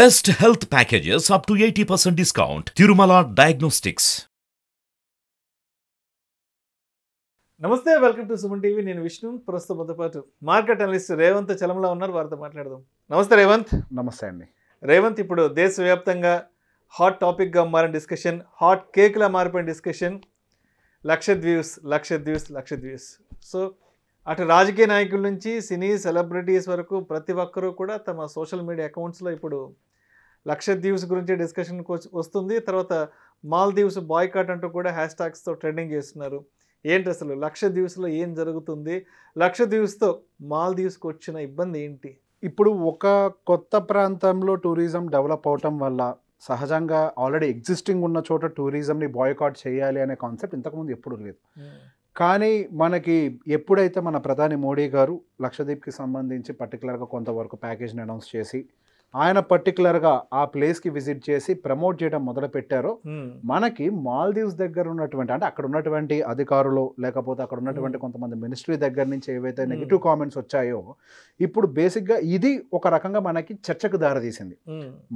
Best health packages up to eighty percent discount Tirumala diagnostics నమస్తే welcome to Suman TV నేను విష్ణు ప్రస్తుతం మనతో పాటు మార్కెట్ అనలిస్ట్ రేవంత్ చలంలో ఉన్నారు వారితో మాట్లాడదాం నమస్తే రేవంత్ నమస్తే అండి రేవంత్ ఇప్పుడు దేశవ్యాప్తంగా హాట్ టాపిక్గా మారిన డిస్కషన్ హాట్ కేక్లా మారిపోయిన డిస్కషన్ లక్ష ద్వీస్ లక్ష ద్వీస్ లక్ష ద్వీస్ సో అటు రాజకీయ నాయకుల నుంచి సినీ సెలబ్రిటీస్ వరకు ప్రతి ఒక్కరూ కూడా తమ సోషల్ మీడియా అకౌంట్స్లో ఇప్పుడు లక్షద్వీప్స్ గురించి డిస్కషన్ వస్తుంది తర్వాత మాల్దీవ్స్ బాయ్కాట్ అంటూ కూడా హ్యాష్ ట్యాగ్స్తో ట్రెండింగ్ చేస్తున్నారు ఏంటి అసలు లక్షద్వీప్స్లో ఏం జరుగుతుంది లక్షద్వీప్స్తో మాల్దీవ్స్కి వచ్చిన ఇబ్బంది ఏంటి ఇప్పుడు ఒక కొత్త ప్రాంతంలో టూరిజం డెవలప్ అవటం వల్ల సహజంగా ఆల్రెడీ ఎగ్జిస్టింగ్ ఉన్న చోట టూరిజంని బాయ్కాట్ చేయాలి అనే కాన్సెప్ట్ ఇంతకుముందు ఎప్పుడు లేదు hmm. కానీ మనకి ఎప్పుడైతే మన ప్రధాని మోడీ గారు లక్షద్వీప్కి సంబంధించి పర్టికులర్గా కొంతవరకు ప్యాకేజ్ని అనౌన్స్ చేసి ఆయన పర్టికులర్గా ఆ ప్లేస్కి విజిట్ చేసి ప్రమోట్ చేయడం మొదలుపెట్టారో మనకి మాల్దీవ్స్ దగ్గర ఉన్నటువంటి అంటే అక్కడ ఉన్నటువంటి అధికారులు లేకపోతే అక్కడ ఉన్నటువంటి కొంతమంది మినిస్ట్రీ దగ్గర నుంచి ఏవైతే నెగిటివ్ కామెంట్స్ వచ్చాయో ఇప్పుడు బేసిక్గా ఇది ఒక రకంగా మనకి చర్చకు దారితీసింది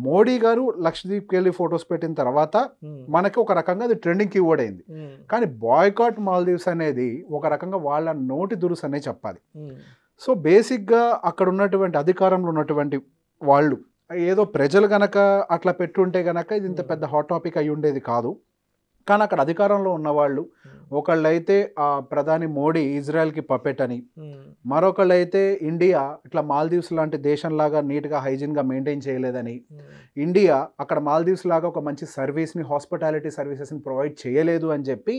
మోడీ గారు లక్షద్వీప్కి కెళ్లి ఫొటోస్ పెట్టిన తర్వాత మనకి ఒక రకంగా అది ట్రెండింగ్ కీవర్డ్ అయింది కానీ బాయ్కాట్ మాల్దీవ్స్ అనేది ఒక రకంగా వాళ్ళ నోటి దురుసు అనే చెప్పాలి సో బేసిక్గా అక్కడ ఉన్నటువంటి అధికారంలో ఉన్నటువంటి వాళ్ళు ఏదో ప్రజలు గనక అట్లా పెట్టుంటే గనక ఇది ఇంత పెద్ద హాట్ టాపిక్ అయి ఉండేది కాదు కానీ అక్కడ అధికారంలో ఉన్నవాళ్ళు ఒకళ్ళైతే ఆ ప్రధాని మోడీ ఇజ్రాయెల్కి పపెట్ అని మరొకళ్ళైతే ఇండియా ఇట్లా మాల్దీవ్స్ లాంటి దేశంలాగా నీట్గా హైజీన్గా మెయింటైన్ చేయలేదని ఇండియా అక్కడ మాల్దీవ్స్ లాగా ఒక మంచి సర్వీస్ని హాస్పిటాలిటీ సర్వీసెస్ని ప్రొవైడ్ చేయలేదు అని చెప్పి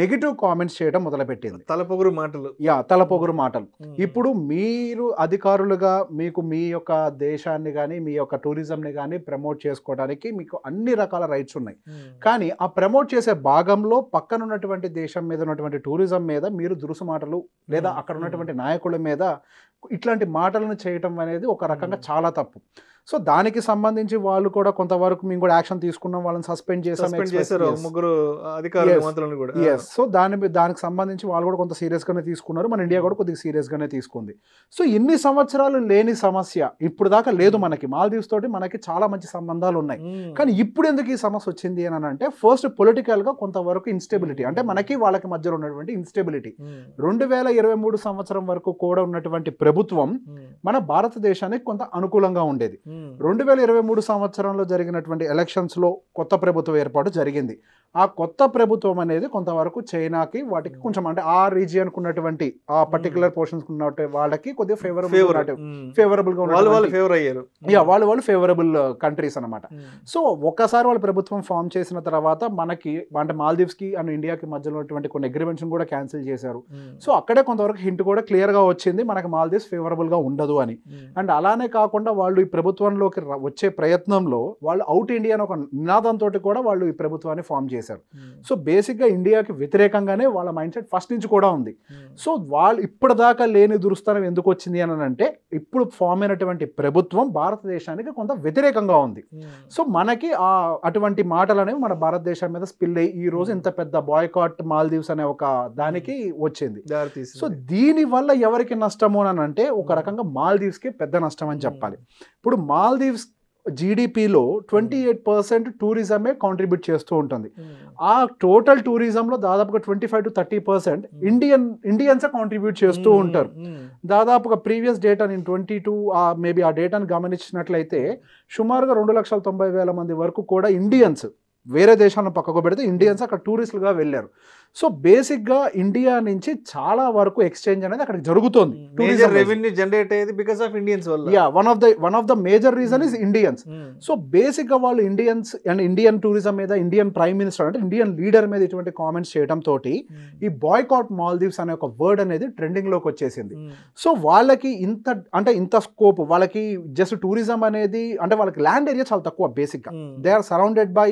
నెగిటివ్ కామెంట్స్ చేయడం మొదలుపెట్టింది తలపొగురు మాటలు యా తలపొగురు మాటలు ఇప్పుడు మీరు అధికారులుగా మీకు మీ యొక్క దేశాన్ని కానీ మీ యొక్క టూరిజంని కానీ ప్రమోట్ చేసుకోవడానికి మీకు అన్ని రకాల రైట్స్ ఉన్నాయి కానీ ఆ ప్రమోట్ చేసే చేసే భాగంలో పక్కన ఉన్నటువంటి దేశం మీద ఉన్నటువంటి టూరిజం మీద మీరు దురుసు మాటలు లేదా అక్కడ ఉన్నటువంటి నాయకుల మీద ఇట్లాంటి మాటలను చేయటం అనేది ఒక రకంగా చాలా తప్పు సో దానికి సంబంధించి వాళ్ళు కూడా కొంతవరకు మేము కూడా యాక్షన్ తీసుకున్నాం వాళ్ళని సస్పెండ్ చేసాం ముగ్గురు అధికారులు సో దాని దానికి సంబంధించి వాళ్ళు కూడా కొంత గానే తీసుకున్నారు మన ఇండియా కూడా కొద్దిగా సీరియస్గానే తీసుకుంది సో ఇన్ని సంవత్సరాలు లేని సమస్య ఇప్పుడు దాకా లేదు మనకి మాల్దీవ్స్ తోటి మనకి చాలా మంచి సంబంధాలు ఉన్నాయి కానీ ఇప్పుడు ఎందుకు ఈ సమస్య వచ్చింది అని అంటే ఫస్ట్ పొలిటికల్గా కొంతవరకు ఇన్స్టెబిలిటీ అంటే మనకి వాళ్ళకి మధ్యలో ఉన్నటువంటి ఇన్స్టెబిలిటీ రెండు వేల ఇరవై మూడు సంవత్సరం వరకు కూడా ఉన్నటువంటి ప్రభుత్వం ప్రభుత్వం మన భారతదేశానికి కొంత అనుకూలంగా ఉండేది రెండు వేల ఇరవై మూడు సంవత్సరంలో జరిగినటువంటి ఎలక్షన్స్లో కొత్త ప్రభుత్వ ఏర్పాటు జరిగింది ఆ కొత్త ప్రభుత్వం అనేది కొంతవరకు చైనాకి వాటికి కొంచెం అంటే ఆ రీజియన్ ఉన్నటువంటి ఆ పర్టికులర్ పోర్షన్స్ ఉన్నటువంటి వాళ్ళకి కొద్దిగా ఫేవరబుల్ ఫేవరబుల్ గా వాళ్ళు వాళ్ళు ఫేవర్ అయ్యారు యా వాళ్ళు వాళ్ళు ఫేవరబుల్ కంట్రీస్ అనమాట సో ఒకసారి వాళ్ళు ప్రభుత్వం ఫామ్ చేసిన తర్వాత మనకి అంటే మాల్దీవ్స్ కి అండ్ ఇండియాకి మధ్యలో ఉన్నటువంటి కొన్ని అగ్రిమెంట్స్ కూడా క్యాన్సిల్ చేశారు సో అక్కడే కొంతవరకు హింట్ కూడా క్లియర్ గా వచ్చింది మనకి మాల్దీవ్స్ ఫేవరబుల్ గా ఉండదు అని అండ్ అలానే కాకుండా వాళ్ళు ఈ ప్రభుత్వంలోకి వచ్చే ప్రయత్నంలో వాళ్ళు అవుట్ ఇండియా అని ఒక నినాదంతో కూడా వాళ్ళు ఈ ప్రభుత్వాన్ని ఫామ్ చేశారు చేశారు hmm. సో బేసిక్గా ఇండియాకి వ్యతిరేకంగానే వాళ్ళ మైండ్ సెట్ ఫస్ట్ నుంచి కూడా ఉంది hmm. సో వాళ్ళు ఇప్పటిదాకా లేని దురుస్థానం ఎందుకు వచ్చింది అని అంటే ఇప్పుడు ఫామ్ అయినటువంటి ప్రభుత్వం భారతదేశానికి కొంత వ్యతిరేకంగా ఉంది hmm. సో మనకి ఆ అటువంటి మాటలు అనేవి మన భారతదేశం మీద స్పిల్ అయ్యి ఈ రోజు ఇంత పెద్ద బాయ్కాట్ మాల్దీవ్స్ అనే ఒక దానికి వచ్చింది సో దీని వల్ల ఎవరికి నష్టము అని అంటే ఒక రకంగా మాల్దీవ్స్కి పెద్ద నష్టం అని చెప్పాలి ఇప్పుడు మాల్దీవ్స్ జీడిపిలో ట్వంటీ ఎయిట్ పర్సెంట్ టూరిజమే కాంట్రిబ్యూట్ చేస్తూ ఉంటుంది hmm. ఆ టోటల్ టూరిజంలో దాదాపుగా twenty five to thirty percent Indian ఇండియన్సే కాంట్రిబ్యూట్ చేస్తూ hmm. ఉంటారు hmm. దాదాపుగా ప్రీవియస్ డేటా నేను ట్వంటీ టూ మేబీ ఆ డేటాను గమనించినట్లయితే సుమారుగా రెండు లక్షల తొంభై వేల మంది వరకు కూడా ఇండియన్స్ వేరే దేశాలను పక్కకు పెడితే ఇండియన్స్ అక్కడ టూరిస్టులుగా వెళ్ళారు సో బేసిక్గా ఇండియా నుంచి చాలా వరకు ఎక్స్చేంజ్ అనేది అక్కడ జరుగుతుంది hmm. టూరిజం రెవెన్యూ జనరేట్ అయ్యేది బికాస్ ఆఫ్ ఇండియన్స్ వల్ల yeah one of the one of the major reason is Indians so బేసిక్గా వాళ్ళు ఇండియన్స్ అండ్ ఇండియన్ టూరిజం మీద ఇండియన్ ప్రైమ్ మినిస్టర్ అంటే ఇండియన్ లీడర్ మీద ఇటువంటి కామెంట్స్ చేయడం తోటి hmm. ఈ బాయ్కాట్ మాల్దీవ్స్ అనే ఒక వర్డ్ అనేది ట్రెండింగ్లోకి వచ్చేసింది సో hmm. వాళ్ళకి ఇంత అంటే ఇంత స్కోప్ వాళ్ళకి జస్ట్ టూరిజం అనేది అంటే వాళ్ళకి ల్యాండ్ ఏరియా చాలా తక్కువ బేసిక్గా they are surrounded by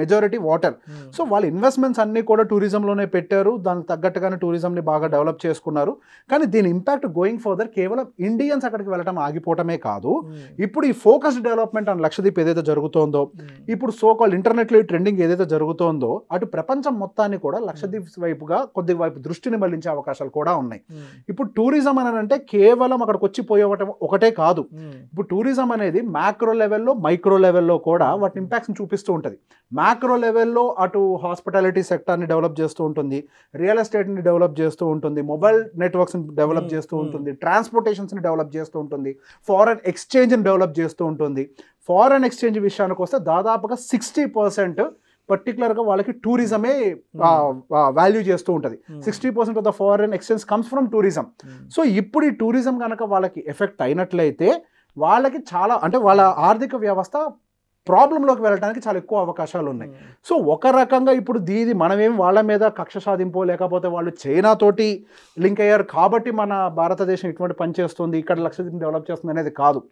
majority water so వాళ్ళ ఇన్వెస్ట్మెంట్స్ అన్నీ కూడా టూరిజంలోనే పెట్టారు దానికి తగ్గట్టుగానే టూరిజంని బాగా డెవలప్ చేసుకున్నారు కానీ దీని ఇంపాక్ట్ గోయింగ్ ఫర్దర్ కేవలం ఇండియన్స్ అక్కడికి వెళ్ళడం ఆగిపోవటమే కాదు hmm. ఇప్పుడు ఈ ఫోకస్డ్ డెవలప్మెంట్ అని లక్షదీప్ ఏదైతే జరుగుతోందో hmm. ఇప్పుడు సో కాల్ ఇంటర్నెట్లో ట్రెండింగ్ ఏదైతే జరుగుతోందో అటు ప్రపంచం మొత్తాన్ని కూడా hmm. లక్షదీప్ వైపుగా కొద్ది వైపు దృష్టిని మళ్లించే అవకాశాలు కూడా ఉన్నాయి ఇప్పుడు టూరిజం అని అంటే కేవలం అక్కడికి వచ్చి పోయేవటం ఒకటే కాదు ఇప్పుడు టూరిజం అనేది మ్యాక్రో లెవెల్లో మైక్రో లెవెల్లో కూడా వాటి ఇంపాక్ట్స్ చూపిస్తూ ఉంటుంది మ్యాక్రో లెవెల్లో అటు హాస్పిటాలిటీ సెక్టార్ని డెవలప్ చేస్తూ ఉంటుంది రియల్ ఎస్టేట్ని డెవలప్ చేస్తూ ఉంటుంది మొబైల్ నెట్వర్క్స్ని డెవలప్ చేస్తూ ఉంటుంది ట్రాన్స్పోర్టేషన్స్ని డెవలప్ చేస్తూ ఉంటుంది ఫారెన్ ఎక్స్చేంజ్ని డెవలప్ చేస్తూ ఉంటుంది ఫారెన్ ఎక్స్చేంజ్ విషయానికి వస్తే దాదాపుగా సిక్స్టీ పర్సెంట్ పర్టికులర్గా వాళ్ళకి టూరిజమే వాల్యూ hmm. చేస్తూ ఉంటుంది sixty percent of the foreign exchange comes from tourism so ఇప్పుడు ఈ టూరిజం కనుక వాళ్ళకి ఎఫెక్ట్ అయినట్లయితే వాళ్ళకి చాలా అంటే వాళ్ళ ఆర్థిక వ్యవస్థ ప్రాబ్లంలోకి వెళ్ళడానికి చాలా ఎక్కువ అవకాశాలు ఉన్నాయి సో ఒక రకంగా ఇప్పుడు దీది మనమేం వాళ్ళ మీద కక్ష సాధింపో లేకపోతే వాళ్ళు చైనాతోటి లింక్ అయ్యారు కాబట్టి మన భారతదేశం ఇటువంటి పని చేస్తుంది ఇక్కడ లక్షద్వీప్ డెవలప్ చేస్తుంది అనేది కాదు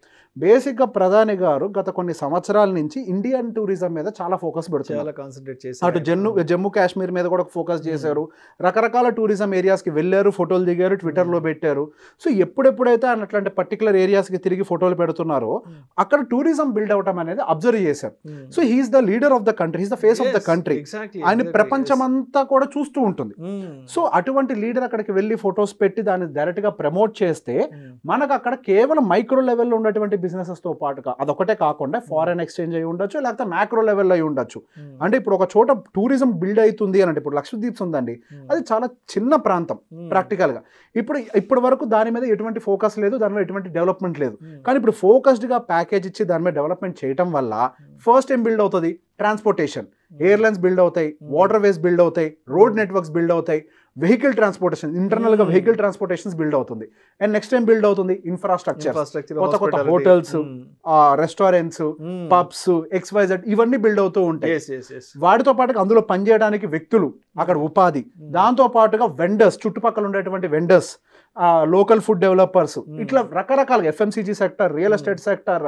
బేసిక్గా ప్రధాని గారు గత కొన్ని సంవత్సరాల నుంచి ఇండియన్ టూరిజం మీద చాలా ఫోకస్ పెడుతున్నారు కాన్సన్ట్రేట్ చేశారు అటు జమ్ము జమ్మూ కాశ్మీర్ మీద కూడా ఫోకస్ చేశారు రకరకాల టూరిజం ఏరియాస్కి వెళ్ళారు ఫోటోలు దిగారు ట్విట్టర్లో పెట్టారు సో ఎప్పుడెప్పుడైతే అట్లాంటి పర్టికులర్ ఏరియాస్కి తిరిగి ఫోటోలు పెడుతున్నారో అక్కడ టూరిజం బిల్డ్ అవటం అనేది అబ్జర్వ్ చేశారు so he is the leader of the country he's the face of the country ఆయన ప్రపంచం అంతా కూడా చూస్తూ ఉంటుంది సో hmm. అటువంటి లీడర్ అక్కడికి వెళ్ళి ఫొటోస్ పెట్టి దాన్ని డైరెక్ట్ గా ప్రమోట్ చేస్తే hmm. మనకు అక్కడ కేవలం మైక్రో లెవెల్లో ఉన్నటువంటి బిజినెసెస్ తో పాటుగా అదొకటే కాకుండా ఫారెన్ hmm. ఎక్స్చేంజ్ అయి ఉండొచ్చు లేకపోతే మ్యాక్రో లెవెల్లో అయి ఉండొచ్చు అంటే ఇప్పుడు ఒక చోట టూరిజం బిల్డ్ అవుతుంది అని అంటే ఇప్పుడు లక్షద్వీప్స్ ఉందండి అది చాలా చిన్న ప్రాంతం ప్రాక్టికల్ గా ఇప్పుడు ఇప్పటి వరకు దాని మీద ఎటువంటి ఫోకస్ లేదు దాని మీద ఎటువంటి డెవలప్మెంట్ లేదు కానీ ఇప్పుడు ఫోకస్డ్ గా ప్యాకేజ్ ఇచ్చి దాని మీద డెవలప్మెంట్ చేయటం వల్ల ఫస్ట్ ఏం బిల్డ్ అవుతుంది ట్రాన్స్పోర్టేషన్ ఎయిర్లైన్స్ బిల్డ్ అవుతాయి వాటర్ వేస్ బిల్డ్ అవుతాయి రోడ్ నెట్వర్క్స్ బిల్డ్ అవుతాయి వెహికల్ ట్రాన్స్పోర్టేషన్ ఇంటర్నల్ గా వెహికల్ ట్రాన్స్పోర్టేషన్స్ బిల్డ్ అవుతుంది అండ్ నెక్స్ట్ టైం బిల్డ్ అవుతుంది ఇన్ఫ్రాస్ట్రక్చర్ కొత్త కొత్త హోటల్స్ రెస్టారెంట్స్ పబ్స్ ఎక్స్వైజెడ్ ఇవన్నీ బిల్డ్ అవుతూ ఉంటాయి వాటితో పాటు అందులో పనిచేయడానికి వ్యక్తులు అక్కడ ఉపాధి hmm. దాంతో పాటుగా వెండర్స్ చుట్టుపక్కల ఉండేటువంటి వెండర్స్ లోకల్ ఫుడ్ డెవలపర్స్ ఇట్లా రకరకాలుగా FMCG sector real estate sector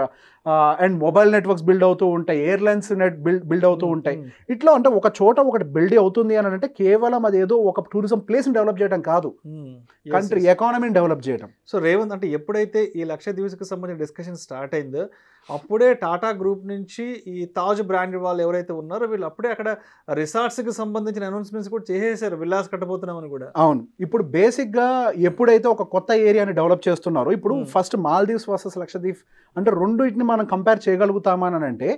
and mobile networks build అవుతూ ఉంటాయి ఎయిర్లైన్స్ నెట్ బిల్డ్ బిల్డ్ అవుతూ hmm. ఉంటాయి hmm. ఇట్లా అంటే ఒక చోట ఒకటి బిల్డ్ అవుతుంది అని అంటే కేవలం అది ఏదో ఒక టూరిజం ప్లేస్ని డెవలప్ చేయడం కాదు కంట్రీ ఎకానమీని డెవలప్ చేయడం సో రేవంత్ అంటే ఎప్పుడైతే ఈ లక్ష దివసకు సంబంధించిన డిస్కషన్ స్టార్ట్ అయిందో అప్పుడే టాటా గ్రూప్ నుంచి ఈ తాజ్ బ్రాండ్ వాళ్ళు ఎవరైతే ఉన్నారో వీళ్ళు అప్పుడే అక్కడ రిసార్ట్స్కి సంబంధించిన అనౌన్స్మెంట్స్ కూడా చేసేసారు విల్లాస్ కట్టబోతున్నామని కూడా అవును ఇప్పుడు బేసిక్గా ఎప్పుడైతే ఒక కొత్త ఏరియాని డెవలప్ చేస్తున్నారో ఇప్పుడు ఫస్ట్ మాల్దీవ్స్ వర్సెస్ లక్షద్వీప్ అంటే ఇటుని మనం కంపేర్ చేయగలుగుతామా అని అంటే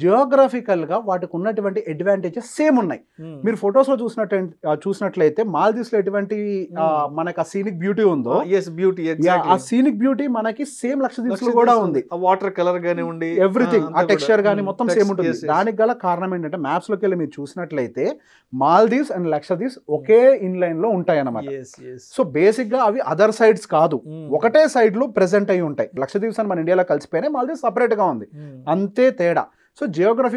జియోగ్రఫికల్గా వాటికి ఉన్నటువంటి అడ్వాంటేజెస్ సేమ్ ఉన్నాయి మీరు ఫొటోస్లో చూసినట్టు చూసినట్లయితే మాల్దీవ్స్లో ఎటువంటి మనకు ఆ సీనిక్ బ్యూటీ ఉందో బ్యూటీ ఆ సీనిక్ బ్యూటీ మనకి సేమ్ లక్షద్వీప్స్ లో కూడా ఉంది వాటర్ కలర్ కానివ్వండి ఎవ్రీథింగ్ ఆ టెక్స్చర్ కానీ మొత్తం సేమ్ ఉంటుంది దానికి గల కారణం ఏంటంటే మ్యాప్స్ లోకి వెళ్ళి మీరు చూసినట్లయితే మాల్దీవ్స్ అండ్ లక్షదీవ్స్ ఒకే ఇన్ mm. లైన్ లో ఉంటాయి అన్నమాట సో బేసిక్ గా అవి అదర్ సైడ్స్ కాదు mm. ఒకటే సైడ్ లో ప్రెసెంట్ అయి ఉంటాయి లక్షదీవ్స్ అని మన ఇండియాలో కలిసిపోయినాయి మాల్దీవ్స్ సపరేట్ గా ఉంది mm. అంతే తేడా సో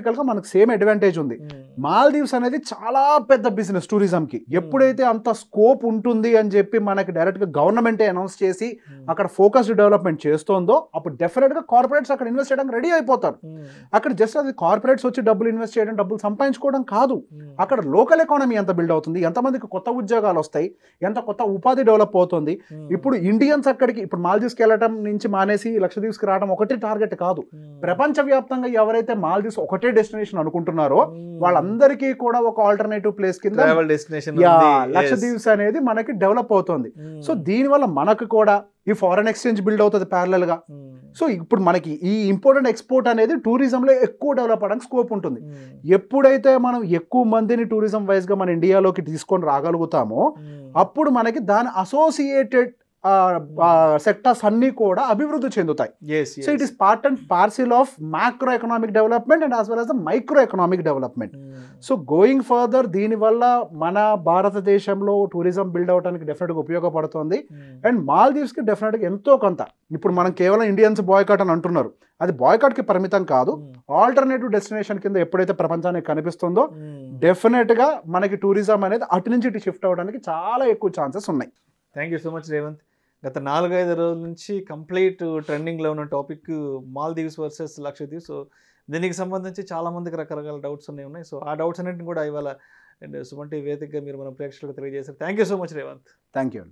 గా మనకు సేమ్ అడ్వాంటేజ్ ఉంది మాల్దీవ్స్ అనేది చాలా పెద్ద బిజినెస్ టూరిజంకి hmm. ఎప్పుడైతే అంత స్కోప్ ఉంటుంది అని చెప్పి మనకి డైరెక్ట్గా గవర్నమెంటే అనౌన్స్ చేసి hmm. అక్కడ ఫోకస్డ్ డెవలప్మెంట్ చేస్తోందో అప్పుడు డెఫినెట్గా కార్పొరేట్స్ అక్కడ ఇన్వెస్ట్ చేయడానికి రెడీ అయిపోతారు hmm. అక్కడ జస్ట్ అది కార్పొరేట్స్ వచ్చి డబ్బులు ఇన్వెస్ట్ చేయడం డబ్బులు సంపాదించుకోవడం కాదు అక్కడ లోకల్ ఎకానమీ ఎంత బిల్డ్ అవుతుంది ఎంతమందికి కొత్త ఉద్యోగాలు వస్తాయి ఎంత కొత్త ఉపాధి డెవలప్ అవుతుంది ఇప్పుడు ఇండియన్స్ అక్కడికి ఇప్పుడు మాల్దీవ్స్కి వెళ్ళడం నుంచి మానేసి లక్షదీవ్స్కి రావడం ఒకటి టార్గెట్ కాదు ప్రపంచవ్యాప్తంగా ఎవరైతే మాల్దీవ్స్ ఒకటే డెస్టినేషన్ అనుకుంటున్నారో వాళ్ళ వాళ్ళందరికీ కూడా ఒక ఆల్టర్నేటివ్ ప్లేస్ కింద లక్షద్వీప్స్ అనేది మనకి డెవలప్ అవుతుంది hmm. సో దీని వల్ల మనకు కూడా ఈ ఫారెన్ ఎక్స్చేంజ్ బిల్డ్ అవుతుంది ప్యారలల్ గా hmm. సో ఇప్పుడు మనకి ఈ ఇంపార్టెంట్ ఎక్స్పోర్ట్ అనేది టూరిజం లో ఎక్కువ డెవలప్ అవడానికి స్కోప్ ఉంటుంది hmm. ఎప్పుడైతే మనం ఎక్కువ మందిని టూరిజం గా మన ఇండియాలోకి తీసుకొని రాగలుగుతామో అప్పుడు మనకి దాని అసోసియేటెడ్ సెక్టర్స్ hmm. అన్నీ కూడా అభివృద్ధి చెందుతాయి so it is part and parcel of macro economic development and as well as the micro economic development so going further దీనివల్ల మన భారతదేశంలో టూరిజం బిల్డ్ అవడానికి డెఫినెట్గా ఉపయోగపడుతుంది అండ్ మాల్దీవ్స్కి డెఫినెట్గా ఎంతో కొంత ఇప్పుడు మనం కేవలం ఇండియన్స్ బాయ్కాట్ అని అంటున్నారు అది బాయ్కాట్కి పరిమితం కాదు ఆల్టర్నేటివ్ hmm. డెస్టినేషన్ కింద ఎప్పుడైతే ప్రపంచానికి కనిపిస్తుందో డెఫినెట్ hmm. గా మనకి టూరిజం అనేది అటు నుంచి ఇటు షిఫ్ట్ అవ్వడానికి చాలా ఎక్కువ ఛాన్సెస్ ఉన్నాయి thank you so much Revanth గత నాలుగైదు రోజుల నుంచి కంప్లీట్ ట్రెండింగ్లో ఉన్న topic Maldives versus Lakshadweep so దీనికి సంబంధించి చాలామందికి రకరకాల డౌట్స్ అనేవి ఉన్నాయి సో ఆ డౌట్స్ అన్నింటిని కూడా ఇవాళ అండ్ సుమంటి వేదికగా మీరు మన ప్రేక్షకులకు తెలియజేశారు thank you so much Revanth thank you